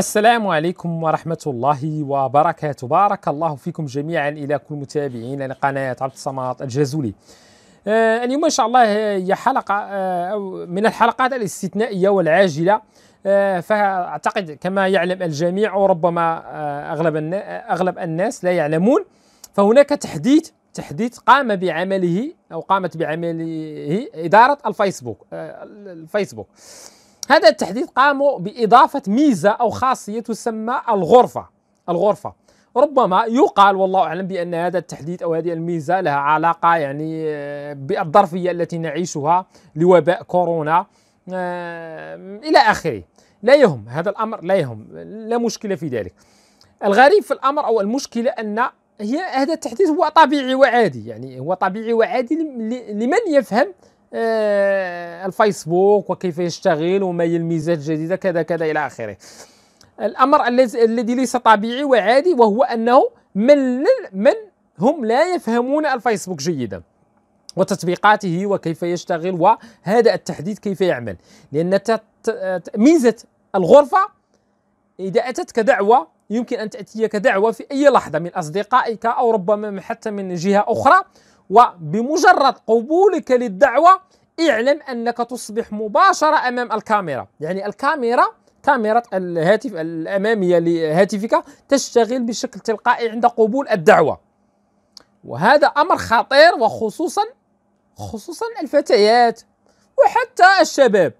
السلام عليكم ورحمة الله وبركاته بارك الله فيكم جميعا إلى كل متابعين قناة عبد الصمد الجازولي آه اليوم إن شاء الله آه، هي حلقة آه من الحلقات الاستثنائية والعاجلة آه فأعتقد كما يعلم الجميع وربما آه، أغلب أغلب الناس لا يعلمون فهناك تحديث تحديث قام بعمله أو قامت بعمله إدارة الفيسبوك آه، الفيسبوك هذا التحديث قاموا بإضافة ميزة أو خاصية تسمى الغرفة الغرفة ربما يقال والله أعلم بأن هذا التحديث أو هذه الميزة لها علاقة يعني آه، بالظرفية التي نعيشها لوباء كورونا آه، إلى آخره لا يهم هذا الأمر لا يهم لا مشكلة في ذلك الغريب في الأمر أو المشكلة أن هي هذا التحديث هو طبيعي وعادي يعني هو طبيعي وعادي لمن يفهم آه، الفيسبوك وكيف يشتغل وما هي الميزات الجديده كذا كذا الى اخره الامر الذي ليس طبيعي وعادي وهو انه من من هم لا يفهمون الفيسبوك جيدا وتطبيقاته وكيف يشتغل وهذا التحديد كيف يعمل لان ميزه الغرفه اذا اتتك دعوه يمكن ان تاتيك دعوه في اي لحظه من اصدقائك او ربما حتى من جهه اخرى وبمجرد قبولك للدعوة اعلم أنك تصبح مباشرة أمام الكاميرا يعني الكاميرا كاميرا الهاتف الأمامية لهاتفك تشتغل بشكل تلقائي عند قبول الدعوة وهذا أمر خطير وخصوصا خصوصا الفتيات وحتى الشباب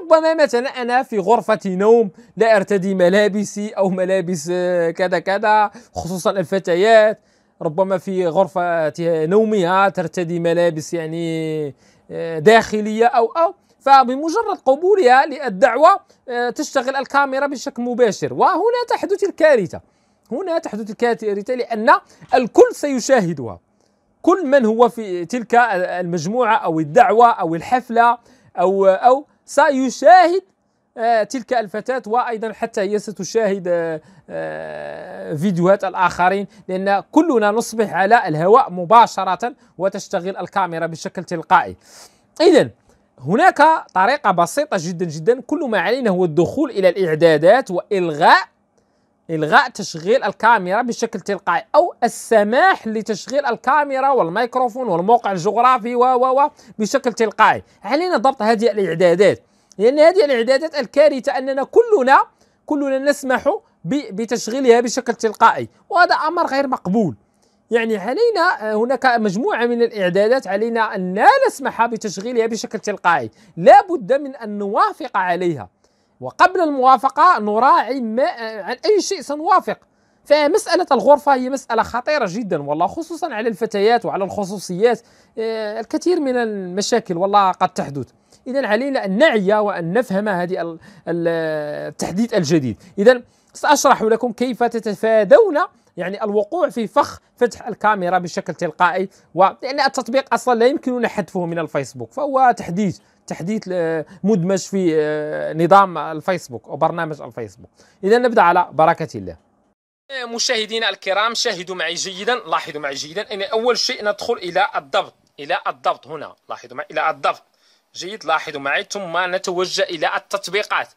ربما مثلا انا في غرفه نوم لا ارتدي ملابسي او ملابس آه، كذا كذا خصوصا الفتيات ربما في غرفة نومها ترتدي ملابس يعني آه، داخلية أو أو فبمجرد قبولها للدعوة آه، تشتغل الكاميرا بشكل مباشر وهنا تحدث الكارثة هنا تحدث الكارثة لأن الكل سيشاهدها كل من هو في تلك المجموعة أو الدعوة أو الحفلة أو أو سيشاهد آه، تلك الفتاة وأيضا حتى هي ستشاهد آه، آه، فيديوهات الآخرين لأن كلنا نصبح على الهواء مباشرة وتشتغل الكاميرا بشكل تلقائي إذا هناك طريقة بسيطة جدا جدا كل ما علينا هو الدخول إلى الإعدادات وإلغاء إلغاء تشغيل الكاميرا بشكل تلقائي أو السماح لتشغيل الكاميرا والميكروفون والموقع الجغرافي و و و بشكل تلقائي علينا ضبط هذه الإعدادات لأن هذه الإعدادات الكارثة أننا كلنا كلنا نسمح بتشغيلها بشكل تلقائي وهذا أمر غير مقبول يعني علينا هناك مجموعة من الإعدادات علينا أن لا نسمح بتشغيلها بشكل تلقائي لا بد من أن نوافق عليها وقبل الموافقة نراعي ما عن أي شيء سنوافق فمسألة الغرفة هي مسألة خطيرة جدا والله خصوصا على الفتيات وعلى الخصوصيات آه، الكثير من المشاكل والله قد تحدث إذا علينا أن نعي وأن نفهم هذه التحديث الجديد إذا سأشرح لكم كيف تتفادون يعني الوقوع في فخ فتح الكاميرا بشكل تلقائي ولأن يعني التطبيق أصلا لا يمكننا حذفه من الفيسبوك فهو تحديث تحديث آه، مدمج في آه، نظام الفيسبوك أو برنامج الفيسبوك إذا نبدأ على بركة الله مشاهدينا الكرام شاهدوا معي جيدا لاحظوا معي جيدا أن أول شيء ندخل إلى الضبط إلى الضبط هنا لاحظوا معي إلى الضبط جيد لاحظوا معي ثم نتوجه إلى التطبيقات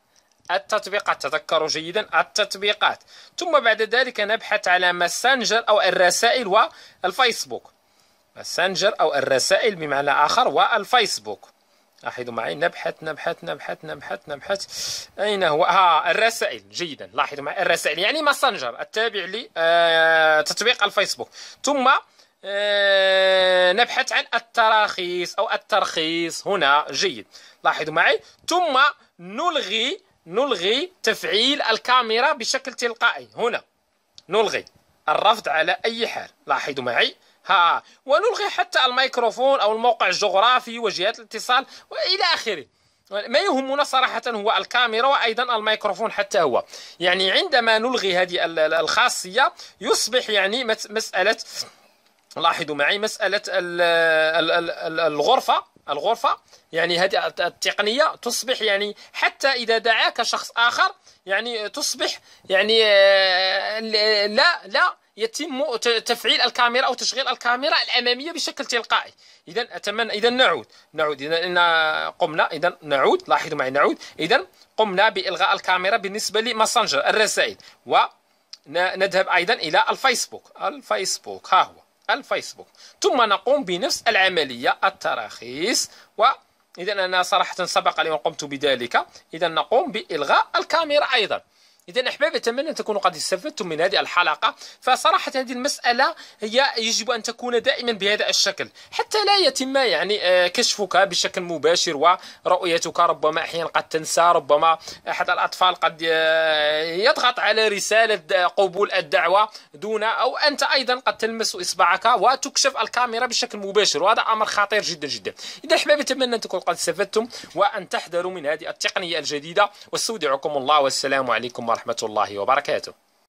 التطبيقات تذكروا جيدا التطبيقات ثم بعد ذلك نبحث على ماسنجر أو الرسائل والفيسبوك ماسنجر أو الرسائل بمعنى آخر والفيسبوك لاحظوا معي نبحث نبحث نبحث نبحث نبحث أين هو ها آه، الرسائل جيدا لاحظوا معي الرسائل يعني ماسنجر التابع لتطبيق آه، الفيسبوك ثم آه، نبحث عن التراخيص أو الترخيص هنا جيد لاحظوا معي ثم نلغي نلغي تفعيل الكاميرا بشكل تلقائي هنا نلغي الرفض على أي حال لاحظوا معي ها ونلغي حتى الميكروفون أو الموقع الجغرافي وجهات الاتصال وإلى آخره ما يهمنا صراحة هو الكاميرا وأيضا الميكروفون حتى هو يعني عندما نلغي هذه الخاصية يصبح يعني مسألة لاحظوا معي مسألة الغرفة الغرفة يعني هذه التقنية تصبح يعني حتى إذا دعاك شخص آخر يعني تصبح يعني آه، لا لا يتم تفعيل الكاميرا او تشغيل الكاميرا الاماميه بشكل تلقائي اذا اتمنى اذا نعود نعود اذا قمنا اذا نعود لاحظوا معي نعود اذا قمنا بالغاء الكاميرا بالنسبه لماسنجر الرسائل ونذهب ايضا الى الفيسبوك الفيسبوك ها هو الفيسبوك ثم نقوم بنفس العملية التراخيص و إذا أنا صراحة سبق لي وقمت بذلك إذا نقوم بإلغاء الكاميرا أيضا إذا أحبابي أتمنى أن تكونوا قد استفدتم من هذه الحلقة فصراحة هذه المسألة هي يجب أن تكون دائما بهذا الشكل حتى لا يتم يعني آه، كشفك بشكل مباشر ورؤيتك ربما أحيانا قد تنسى ربما أحد الأطفال قد آه، يضغط على رسالة قبول الدعوة دون أو أنت أيضا قد تلمس إصبعك وتكشف الكاميرا بشكل مباشر وهذا أمر خطير جدا جدا إذا أحبابي أتمنى أن تكونوا قد استفدتم وأن تحذروا من هذه التقنية الجديدة واستودعكم الله والسلام عليكم ورحمة ورحمة الله وبركاته